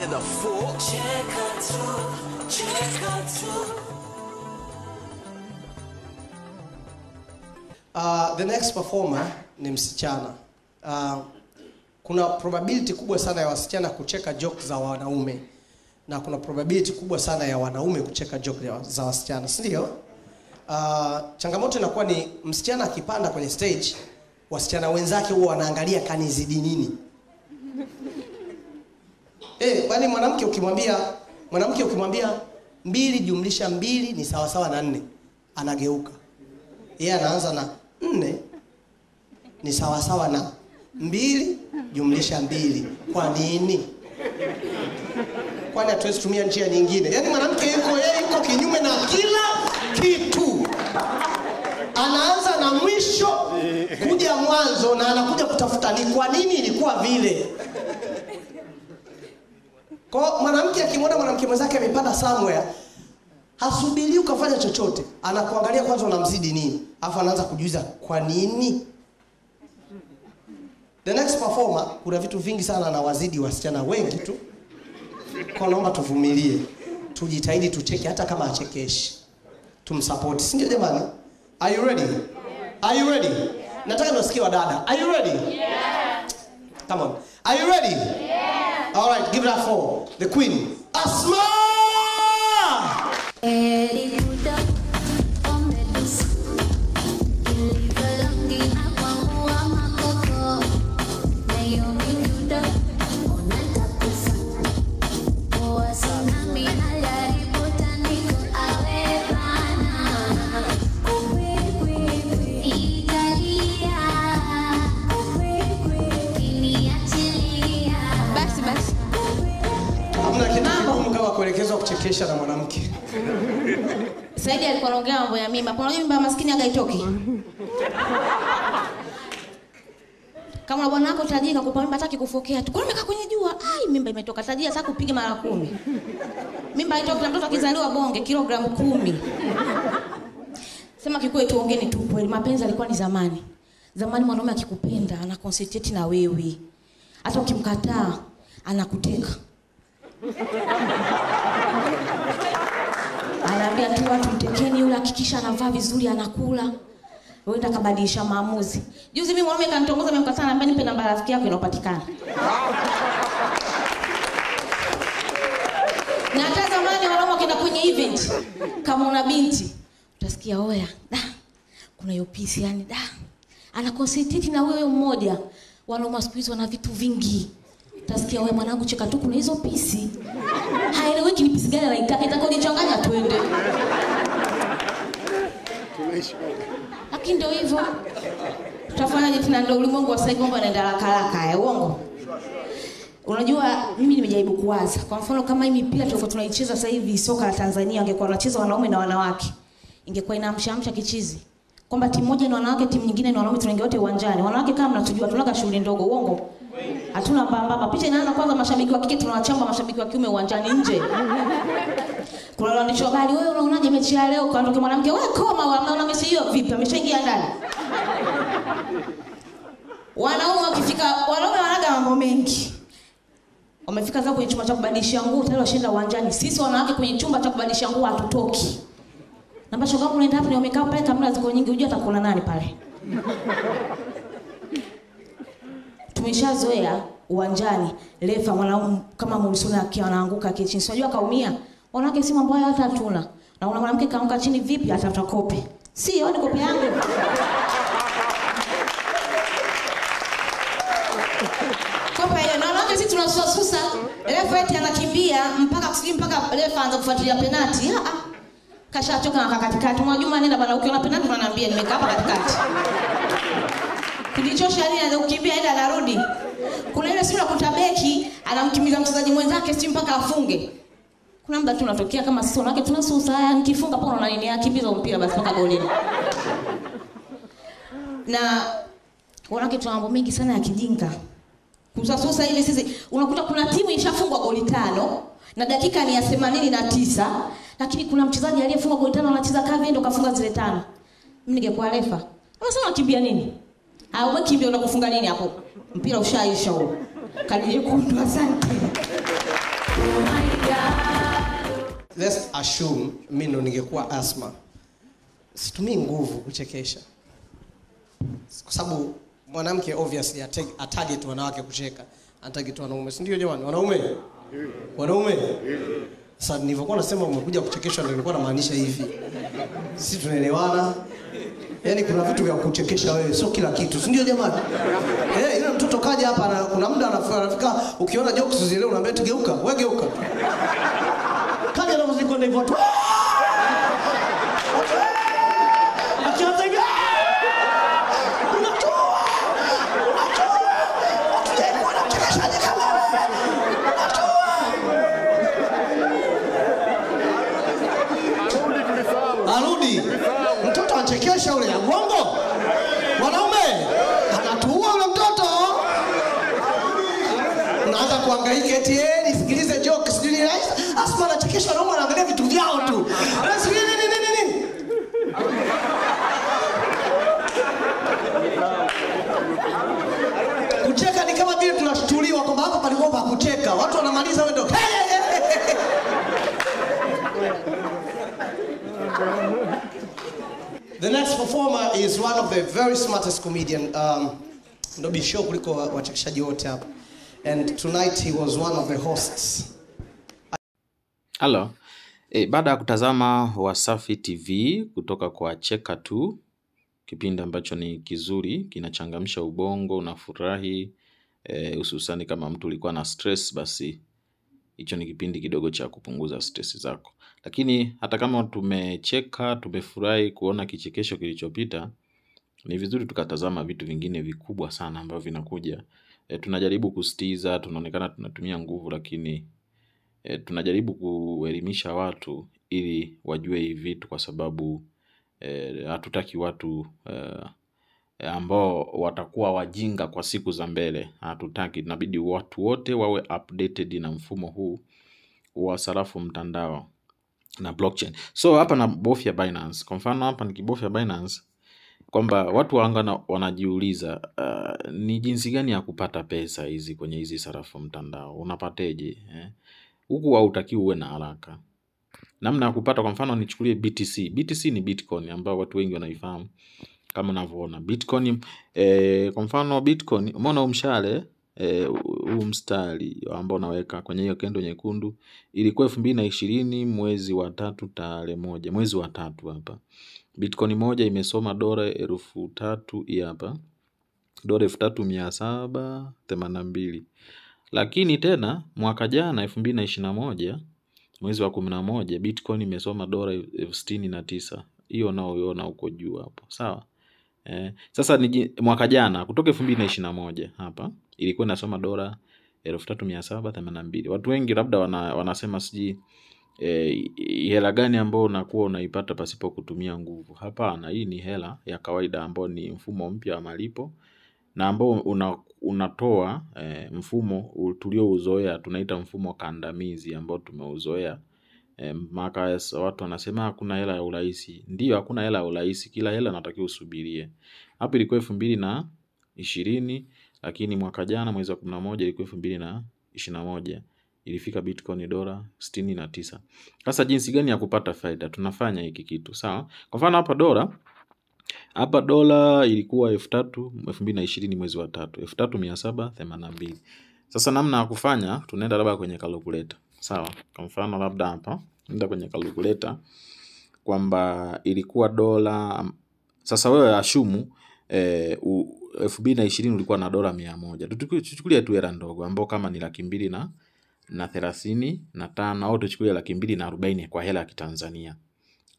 The full two. Check cheka two. Uh, the next performer ni msichana. Uh, kuna probability kubwa sana ya wasichana kucheka joke za wanaume na kuna probability kubwa sana ya wanaume kucheka joke za wasichana, si ndio? Uh, changamoto inakuwa ni msichana akipanda kwenye stage, wasichana wenzake huwa wanaangalia kanizidi nini eh, kwani mwanamke ukimwambia mwanamke ukimwambia mbili jumlisha mbili ni sawasawa na nne, anageuka yeye, yeah, anaanza na nne ni sawasawa na mbili jumlisha mbili. Kwa nini? Kwani hatuwezi tumia njia nyingine? Yaani mwanamke yuko yeye yuko kinyume na kila kitu, anaanza na mwisho kuja mwanzo na anakuja kutafuta ni kwa nini ilikuwa vile. Kwa mwanamke akimwona mwanamke mwenzake amepanda somewhere, hasubiri ukafanya chochote, anakuangalia kwanza unamzidi nini, alafu anaanza kujiuliza kwa nini. The next performer, kuna vitu vingi sana anawazidi wasichana wengi tu, kwa naomba tuvumilie, tujitahidi tucheke, hata kama achekeshi, tumsapoti, si ndio? Jamani, are you ready? Are you ready? Yeah. Nataka niwasikie wadada. Are you ready? Yeah. Come on. Are you ready? Yeah. All right, give it a four. the queen. ambapo unajua nyumba ya maskini agaitoki. Kama bwana wako tajiri kakupa mimba hataki kufokea tu. Kwa nini kwenye jua? Ai, mimba imetoka. Tajiri hataki kupiga mara kumi. Mimba haitoki na mtoto akizaliwa bonge kilogramu kumi. Sema kikweli tuongeni tu kweli, mapenzi alikuwa ni zamani. Zamani mwanaume akikupenda ana concentrate na wewe. Hata ukimkataa anakuteka anaambia tu watu mtekeni, yule hakikisha anavaa vizuri, anakula wewe utakabadilisha maamuzi. Juzi mimi mwanaume kanitongoza, mkasana, ambaye nipe namba rafiki yako inapatikana. na hata zamani wanaume wakienda kwenye event, kama una binti utasikia oya, da kuna hiyo pisi yani, da ana concentrate na wewe mmoja. Wanaume siku hizi wana vitu vingi tasikia wewe mwanangu, cheka tu, kuna hizo pisi. Haeleweki ni pisi gani anaitaka, itakuwa twende. lakini ndio hivyo, tutafanyaje tena? Ndio ulimwengu wa sasa hivi, mambo yanaenda haraka haraka, eh, uongo. Unajua, mimi nimejaribu kuwaza, kwa mfano kama hii mipira tulikuwa tunaicheza sasa hivi, soka la Tanzania, angekuwa wanacheza wanaume na wanawake, ingekuwa inaamshaamsha kichizi kwamba timu moja ni wanawake, timu nyingine ni wanaume, tunaingia wote uwanjani. Wanawake kama mnatujua, tunaga shughuli ndogo, uongo hatuna baba. Picha inaanza kwanza, mashabiki wa kike tunawachamba mashabiki wa kiume uwanjani nje. Kuna waandishi wa habari, wewe unaonaje mechi ya leo? Kwa ndoke mwanamke, wewe koma, unaona mechi hiyo vipi? Ameshaingia ndani. Wanaume wakifika, wanaume wanaga mambo mengi. Wamefika zao kwenye chumba cha kubadilishia nguo, tayari washinda uwanjani. Sisi wanawake kwenye chumba cha kubadilishia nguo hatutoki. Na mbasho kama unaenda hapo ni wamekaa pale, kamera ziko nyingi, unajua atakula nani pale tumeshazoea uwanjani refa mwanaume kama Mursuna akiwa anaanguka kichini, unajua kaumia. Wanawake si mbaya hata hatuna, na una mwanamke kaanguka chini vipi, atafuta kope, Si yoni kope yangu kope hiyo. Na wanawake sisi tunasusa refa eti anakimbia mpaka kusijui mpaka refa anza kufuatilia penati. Ah ah, kashachoka na katikati. Mwajuma, nenda bana, ukiona penati unaniambia, nimekaa hapa katikati Kilichosha yeye anaweza kukimbia aenda yaani anarudi. Kuna ile sura kuta beki anamkimbiza mchezaji mwenzake si mpaka afunge. Kuna muda tu unatokea kama sisi wanawake tunasusa haya yaani nikifunga pona na nini akimbiza mpira basi mpaka golini. Na wanawake tuna mambo mengi sana ya kijinga. Kusasusa ile sisi unakuta kuna timu ishafungwa goli tano na dakika ni ya 89 lakini kuna mchezaji aliyefunga goli tano anacheza kavi ndo kafunga zile tano. Mimi ningekuwa refa. Unasema kimbia nini? au ah, wekimbia unakufunga nini hapo? Mpira ushaisha huo. Kadi nyekundu, asante. Let's assume mimi ndo ningekuwa Asma, situmii nguvu kuchekesha, kwa sababu mwanamke obviously target wanawake kucheka, tu wanaume, si ndio? Jamani, wanaume wanaume sasa nilivyokuwa nasema umekuja kuchekeshwa ndio nilikuwa namaanisha hivi. Sisi tunaelewana. Yaani kuna vitu vya kuchekesha wewe, sio kila kitu, si ndio jamani? Eh, ile mtoto kaja hapa kuna muda anafika ukiona jokes zile unaambia tugeuka, wewe geuka. Kaja na muziki ndio watu. unaanza kuhangaika eti eh nisikilize joke sijui ni rais asma anachekesha na anaangalia vitu vyao tu sijui nini nini nini kucheka ni kama vile tunashtuliwa kwamba hapa palikuwa pa kucheka watu wanamaliza wewe hey, hey, hey. The next performer is one of the very smartest comedian um, ndo bishio kuliko wachekeshaji wote hapa and tonight he was one of the hosts. Hello. E, baada ya kutazama Wasafi TV kutoka kwa Cheka Tu, kipindi ambacho ni kizuri kinachangamsha ubongo, unafurahi eh, hususani e, kama mtu ulikuwa na stress, basi hicho ni kipindi kidogo cha kupunguza stress zako. Lakini hata kama tumecheka tumefurahi kuona kichekesho kilichopita, ni vizuri tukatazama vitu vingine vikubwa sana ambavyo vinakuja e, tunajaribu kusitiza, tunaonekana tunatumia nguvu, lakini e, tunajaribu kuelimisha watu ili wajue hivi vitu kwa sababu eh, hatutaki e, watu e, ambao watakuwa wajinga kwa siku za mbele. Hatutaki, inabidi watu wote wawe updated na mfumo huu wa sarafu mtandao na blockchain. So hapa na bofya Binance. Kwa mfano hapa nikibofya Binance kwamba watu wanga wanajiuliza uh, ni jinsi gani ya kupata pesa hizi kwenye hizi sarafu mtandao unapateje eh? huku eh? Hautaki uwe na haraka namna ya kupata. Kwa mfano nichukulie BTC. BTC ni Bitcoin ambayo watu wengi wanaifahamu kama unavyoona Bitcoin eh, kwa mfano Bitcoin umeona umshale Eh, huu e, mstari ambao unaweka kwenye hiyo kendo nyekundu ilikuwa elfu mbili na ishirini mwezi wa tatu tarehe moja mwezi wa tatu hapa Bitcoin moja imesoma dola elfu tatu hii hapa dola elfu tatu mia saba themanini na mbili lakini tena mwaka jana elfu mbili na ishirini na moja mwezi wa kumi na moja Bitcoin imesoma dola elfu sitini na tisa hiyo naoiona huko juu hapo sawa Eh, sasa ni mwaka jana kutoka na moja hapa ilikuwa inasoma dola 3782. Watu wengi labda wana, wanasema siji eh, hela gani ambayo unakuwa unaipata pasipo kutumia nguvu. Hapana, hii ni hela ya kawaida ambayo ni mfumo mpya wa malipo na ambao una, unatoa eh, mfumo tuliouzoea tunaita mfumo kandamizi ambao tumeuzoea e, maka watu wanasema hakuna hela ya urahisi. Ndio, hakuna hela ya urahisi, kila hela natakiwa usubirie. Hapo ilikuwa elfu mbili na ishirini lakini mwaka jana mwezi wa kumi na moja ilikuwa elfu mbili na ishirini na moja ilifika Bitcoin dola sitini na tisa. Sasa jinsi gani ya kupata faida? Tunafanya hiki kitu sawa. Kwa mfano hapa dola hapa dola ilikuwa elfu tatu elfu mbili na ishirini mwezi wa tatu elfu tatu mia saba themanini na mbili. Sasa namna ya kufanya, tunaenda labda kwenye calculator sawa. Kwa mfano labda hapa nenda kwenye calculator kwamba ilikuwa dola. Sasa wewe ashumu eh, elfu mbili na ishirini ulikuwa na dola mia moja tuchukulie tu hela ndogo ambao kama ni laki mbili na na thelathini na tano au tuchukulie laki mbili na arobaini kwa hela ya Kitanzania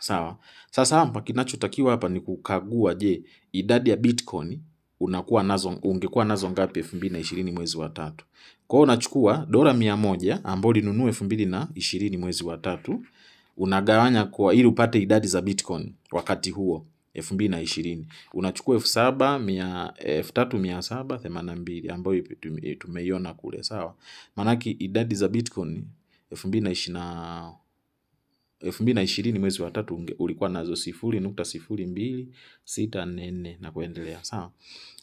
sawa. Sasa hapa kinachotakiwa hapa ni kukagua, je, idadi ya Bitcoin unakuwa nazo ungekuwa nazo ngapi elfu mbili na ishirini mwezi wa tatu? kwao unachukua dola mia moja ambayo linunua elfu mbili na ishirini mwezi wa tatu, unagawanya kwa ili upate idadi za Bitcoin wakati huo elfu mbili na ishirini unachukua elfu saba mia elfu tatu mia saba themanini na mbili ambayo tumeiona kule, sawa. Maanake idadi za Bitcoin elfu mbili na ishirini elfu mbili na ishirini mwezi wa tatu ulikuwa nazo sifuri nukta sifuri mbili sita nne nne na kuendelea, sawa,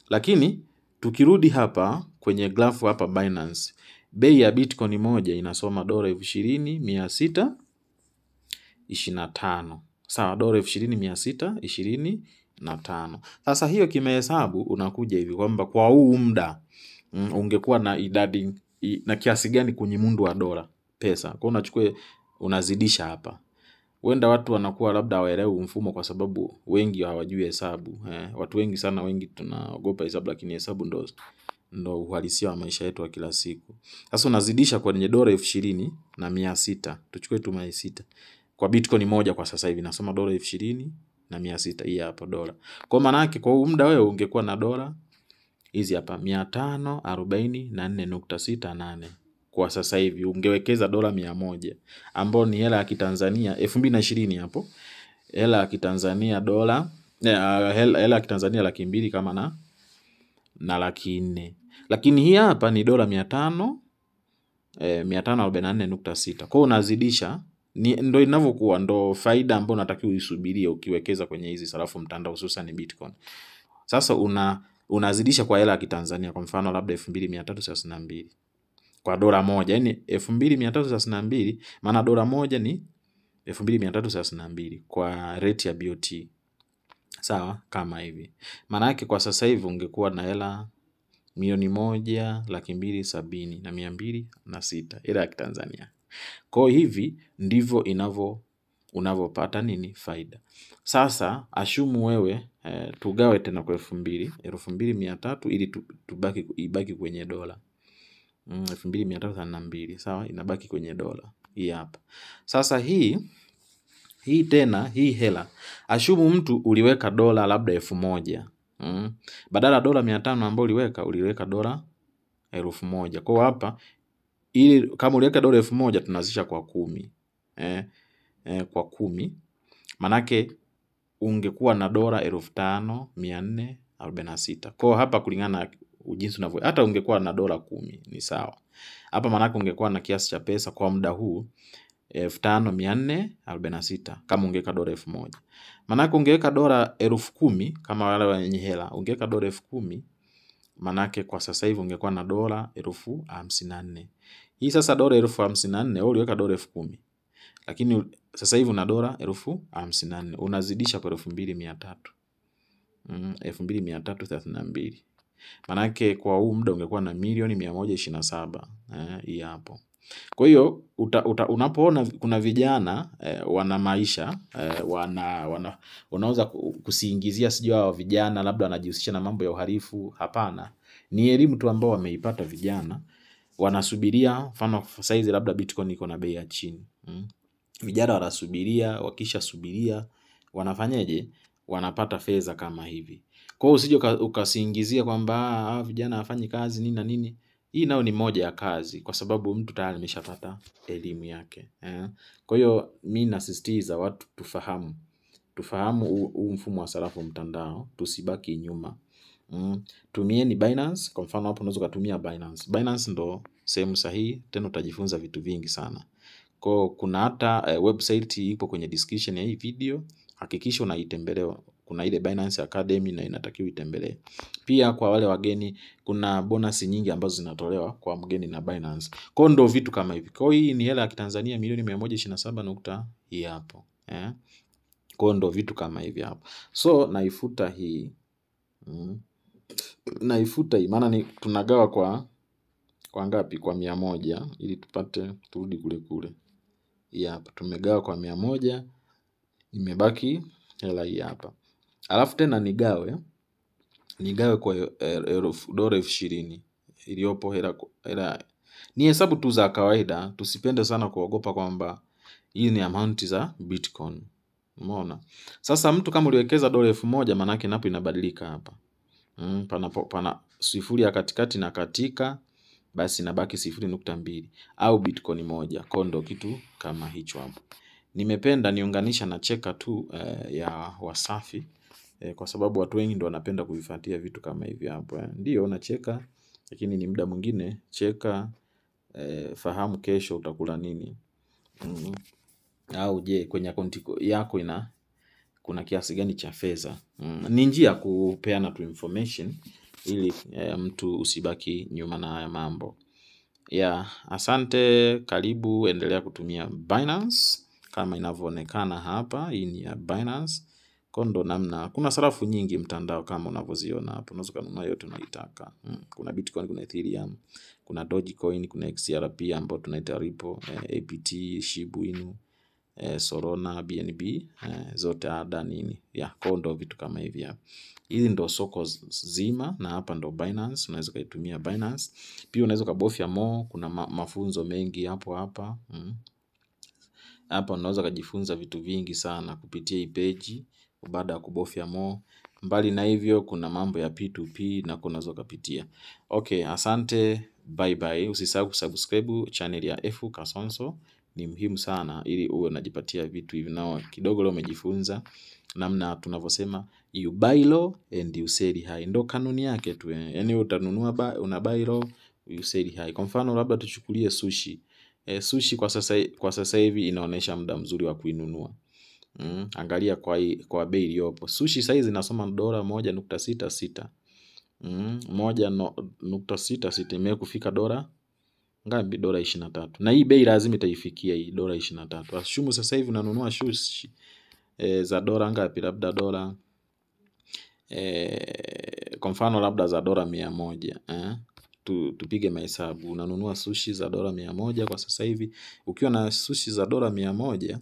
lakini Tukirudi hapa kwenye grafu hapa Binance, bei ya Bitcoin moja inasoma dola elfu ishirini mia sita ishirini na tano sawa, dola elfu ishirini mia sita ishirini na tano. Sasa hiyo kimehesabu unakuja hivi kwamba kwa huu muda mm, ungekuwa na idadi na kiasi gani kwenye mundu wa dola pesa. Kwa hiyo unachukua unazidisha hapa huenda watu wanakuwa labda hawaelewi mfumo kwa sababu wengi hawajui hesabu eh, watu wengi sana wengi tunaogopa hesabu lakini hesabu ndo ndo uhalisia wa maisha yetu wa kila siku. Sasa unazidisha kwenye dola elfu ishirini na mia sita tuchukue tu mia sita kwa bitcoin moja kwa sasa hivi nasoma dola elfu ishirini na mia sita hii hapa dola. Kwa maana yake kwa muda wewe ungekuwa na dola hizi hapa mia tano arobaini na nne nukta sita nane kwa sasa hivi ungewekeza dola mia moja ambao ni hela ya Kitanzania elfu mbili na ishirini hapo, hela ya Kitanzania dola eh, hela ya Kitanzania laki mbili kama na na laki nne, lakini hii hapa ni dola mia tano eh, mia tano arobaini na nne nukta sita. kwao unazidisha ni ndo inavyokuwa ndo faida ambayo unatakiwa uisubirie ukiwekeza kwenye hizi sarafu mtandao hususan Bitcoin. Sasa una unazidisha kwa hela ya Kitanzania, kwa mfano labda elfu mbili mia tatu thelathini na mbili kwa dola moja yani elfu mbili mia tatu thelathini na mbili maana dola moja ni elfu mbili mia tatu thelathini na mbili kwa rate ya BOT sawa, kama hivi. Maana yake kwa sasa hivi ungekuwa na hela milioni moja laki mbili sabini na mia mbili na sita hela ya Kitanzania. Kwa hivi ndivyo inavyo unavyopata nini faida. Sasa ashumu wewe eh, tugawe tena kwa elfu mbili elfu mbili mia tatu ili tubaki ibaki kwenye dola. Mm, elfu mbili mia tatu thelathini na mbili sawa, inabaki kwenye dola hii hapa. Sasa hii hii tena hii hela ashumu mtu uliweka dola labda elfu moja mm. badala dola mia tano ambayo uliweka uliweka dola elfu moja kwao hapa, ili kama uliweka dola elfu moja tunazisha kwa kumi eh, eh, kwa kumi manake ungekuwa na dola elfu tano mia nne arobaini na sita kwao hapa kulingana na jinsi unavyo, hata ungekuwa na dola kumi ni sawa hapa, maanake ungekuwa na kiasi cha pesa kwa muda huu elfu tano mia nne arobaini na sita kama ungeweka dola elfu moja maanake ungeweka dola elfu kumi kama wale wenye hela, ungeweka dola elfu kumi maanake kwa sasa hivi ungekuwa na dola elfu hamsini na nne Hii sasa dola elfu hamsini na nne wewe uliweka dola elfu kumi lakini sasa hivi una dola elfu hamsini na nne unazidisha kwa elfu mbili mia tatu mm, elfu mbili mia tatu thelathini na mbili Manake kwa huu muda ungekuwa na milioni mia moja ishirini na saba eh, hii hapo. Kwa hiyo unapoona kuna vijana eh, wana maisha eh, wana, wana, unaweza kusiingizia sijua hawa vijana labda wanajihusisha na mambo ya uhalifu hapana. Ni elimu tu ambao wameipata vijana wanasubiria mfano saizi labda bitcoin iko na bei ya chini mm. Vijana wanasubiria wakishasubiria wanafanyaje wanapata fedha kama hivi. Kwa hiyo usije ukasiingizia kwamba ah, hawa vijana hawafanyi kazi nini na nini. Hii nayo ni moja ya kazi kwa sababu mtu tayari ameshapata elimu yake. eh. Kwa hiyo mi nasisitiza watu tufahamu. Tufahamu huu mfumo wa sarafu mtandao, tusibaki nyuma. mm. Tumieni Binance, kwa mfano hapo unaweza ukatumia Binance. Binance ndo sehemu sahihi, tena utajifunza vitu vingi sana. Kwa Kuna hata eh, website ipo kwenye description ya hii video, hakikisha unaitembelea kuna ile Binance Academy na inatakiwa itembelee. Pia kwa wale wageni kuna bonasi nyingi ambazo zinatolewa kwa mgeni na Binance. Kwa hiyo ndio vitu kama hivi. Kwa hiyo hii ni hela ya Kitanzania milioni 127 nukta hii hapo. Eh? Kwa hiyo ndio vitu kama hivi hapo. So naifuta hii. Mm. Naifuta hii maana ni tunagawa kwa kwa ngapi? Kwa mia moja ili tupate turudi kule kule. Hii hapa tumegawa kwa mia moja imebaki hela hii hapa. Alafu tena nigawe nigawe kwa eh, dola elfu ishirini iliyopo hela, hela. Ni hesabu tu za kawaida, tusipende sana kuogopa kwamba hii ni amount za Bitcoin. Umeona? Sasa mtu kama uliwekeza dola elfu moja maana yake napo inabadilika hapa. Mm, pana, pana sifuri ya katikati na katika basi nabaki sifuri nukta mbili au Bitcoin moja kondo kitu kama hicho hapo. Nimependa niunganisha na cheka tu eh, ya Wasafi e, kwa sababu watu wengi ndo wanapenda kuvifuatia vitu kama hivi hapo. Eh, ndio nacheka, lakini ni muda mwingine cheka. E, fahamu kesho utakula nini. mm Au je, kwenye akaunti yako ina kuna kiasi gani cha fedha? mm. Ni njia ya kupeana tu information ili e, mtu usibaki nyuma na haya mambo ya yeah. Asante, karibu, endelea kutumia Binance kama inavyoonekana hapa. Hii ni ya Binance. Kwa ndo namna, kuna sarafu nyingi mtandao kama unavyoziona hapo, unaweza kununua yote unayotaka. Mm. Kuna Bitcoin, kuna Ethereum, kuna Dogecoin, kuna XRP ambayo tunaita Ripple, eh, APT, Shibu Inu, eh, Solana, BNB, eh, zote ada nini. Yeah, kwa ndo vitu kama hivi hapo. Hili ndo soko zima na hapa ndo Binance, unaweza kutumia Binance. Pia unaweza kubofya more, kuna ma mafunzo mengi hapo hapa. Mm. Hapa unaweza kujifunza vitu vingi sana kupitia hii page baada ya kubofya more. Mbali na hivyo, kuna mambo ya P2P na kunaweza ukapitia. Okay, asante, bye bye. Usisahau kusubscribe channel ya F Kasonso, ni muhimu sana ili uwe unajipatia vitu hivi. Nao kidogo leo umejifunza namna tunavyosema you buy low and you sell high, ndo kanuni yake tu. Yani utanunua ba, una buy low you sell high. Kwa mfano labda tuchukulie sushi. E, sushi kwa sasa kwa sasa hivi inaonesha muda mzuri wa kuinunua. Mm, angalia kwa, kwa bei iliyopo sushi saizi nasoma dola moja nukta sita sita mm, moja no, nukta sita sita imeweza dola ngapi? Dola ishirini na tatu na hii bei lazima itaifikia hii dola ishirini na tatu Ashumu sasa hivi unanunua sushi e, za dola ngapi? Labda dola e, kwa mfano labda za dola mia moja eh? Tu, tupige mahesabu unanunua sushi za dola mia moja kwa sasa hivi ukiwa na sushi za dola mia moja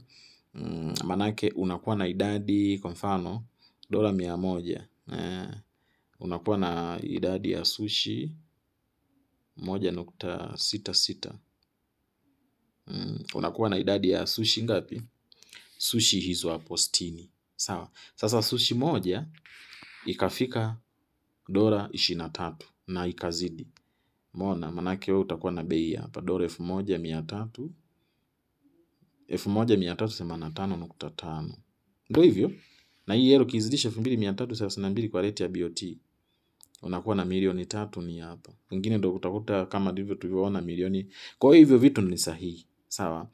maanake mm, unakuwa na idadi kwa mfano dola mia moja. Eh, unakuwa na idadi ya sushi moja nukta sita sita. Mm, unakuwa na idadi ya sushi ngapi? Sushi hizo hapo sitini. Sawa, sasa sushi moja ikafika dola ishirini na tatu na ikazidi mona manake wewe utakuwa na bei hapa dola elfu moja mia tatu 1385.5. Ndio hivyo. Na hii hero kizidisha 2332 kwa rate ya BOT unakuwa na milioni tatu ni hapa. Wengine ndio utakuta kama ndivyo tulivyoona milioni. Kwa hiyo hivyo vitu ni sahihi. Sawa.